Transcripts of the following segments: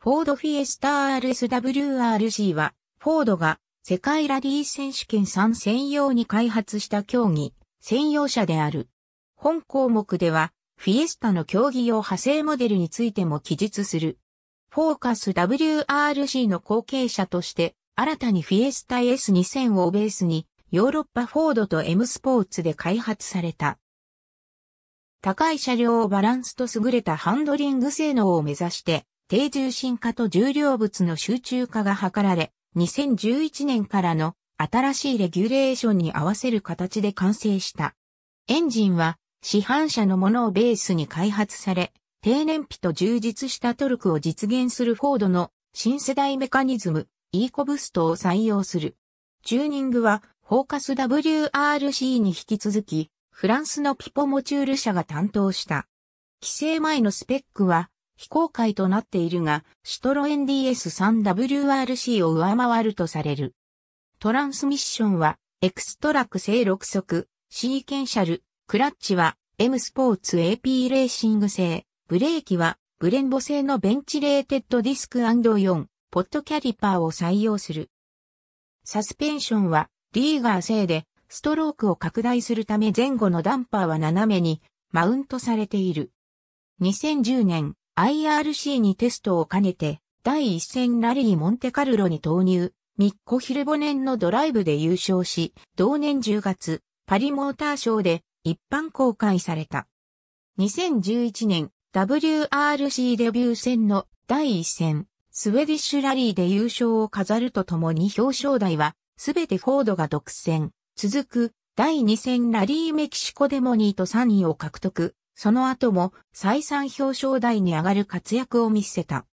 フォードフィエスタ RSWRC は、フォードが世界ラリー選手権3専用に開発した競技、専用車である。本項目では、フィエスタの競技用派生モデルについても記述する。フォーカス WRC の後継者として、新たにフィエスタ S2000 をベースに、ヨーロッパフォードと M スポーツで開発された。高い車両をバランスと優れたハンドリング性能を目指して、低重心化と重量物の集中化が図られ、2011年からの新しいレギュレーションに合わせる形で完成した。エンジンは市販車のものをベースに開発され、低燃費と充実したトルクを実現するフォードの新世代メカニズム、イーコブストを採用する。チューニングはフォーカス WRC に引き続き、フランスのピポモチュール社が担当した。規制前のスペックは非公開となっているが、シトロエン DS3WRC を上回るとされる。トランスミッションは、エクストラク製6速、シーケンシャル、クラッチは、M スポーツ AP レーシング製、ブレーキは、ブレンボ製のベンチレーテッドディスク &4、ポッドキャリパーを採用する。サスペンションは、リーガー製で、ストロークを拡大するため前後のダンパーは斜めにマウントされている。2010年、IRC にテストを兼ねて、第一戦ラリーモンテカルロに投入、ミッコ・ヒルボネンのドライブで優勝し、同年10月、パリモーターショーで一般公開された。2011年、WRC デビュー戦の第一戦、スウェディッシュラリーで優勝を飾るとともに表彰台は、すべてフォードが独占。続く、第2戦ラリーメキシコでも2位と3位を獲得。その後も再三表彰台に上がる活躍を見せた。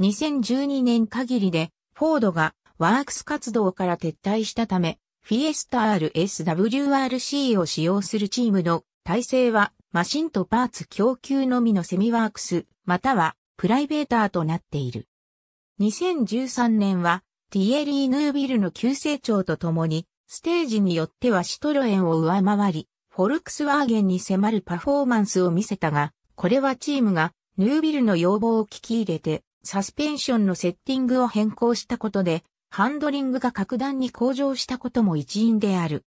2012年限りで、フォードがワークス活動から撤退したため、フィエスタ RSWRC を使用するチームの体制はマシンとパーツ供給のみのセミワークス、またはプライベーターとなっている。2013年はティエリー・ヌービルの急成長とともに、ステージによってはシトロエンを上回り、フォルクスワーゲンに迫るパフォーマンスを見せたが、これはチームがヌービルの要望を聞き入れて、サスペンションのセッティングを変更したことで、ハンドリングが格段に向上したことも一因である。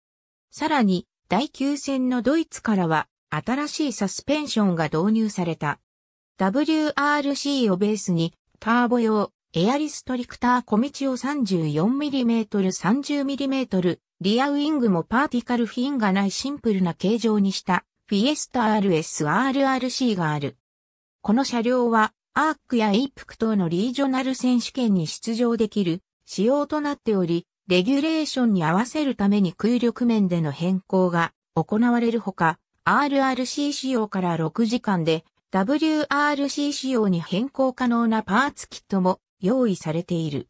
さらに、第9戦のドイツからは、新しいサスペンションが導入された。WRC をベースに、ターボ用、エアリストリクター小道を 34mm、30mm リアウィングもパーティカルフィンがないシンプルな形状にしたフィエスタ RSRRC がある。この車両はアークやイープク等のリージョナル選手権に出場できる仕様となっており、レギュレーションに合わせるために空力面での変更が行われるほか、RRC 仕様から6時間で WRC 仕様に変更可能なパーツキットも用意されている。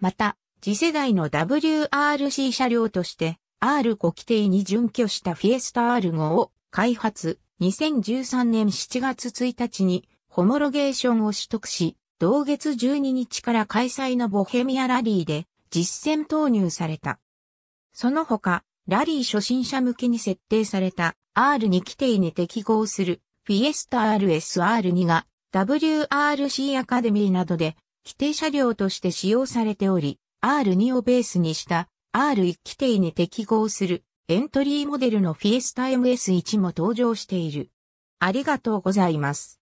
また、次世代の WRC 車両として R5 規定に準拠したフィエスタ R5 を開発、2013年7月1日にホモロゲーションを取得し、同月12日から開催のボヘミアラリーで実践投入された。その他、ラリー初心者向けに設定された R2 規定に適合するフィエスタ RSR2 が WRC アカデミーなどで規定車両として使用されており、R2 をベースにした R1 規定に適合するエントリーモデルのフィエスタ MS1 も登場している。ありがとうございます。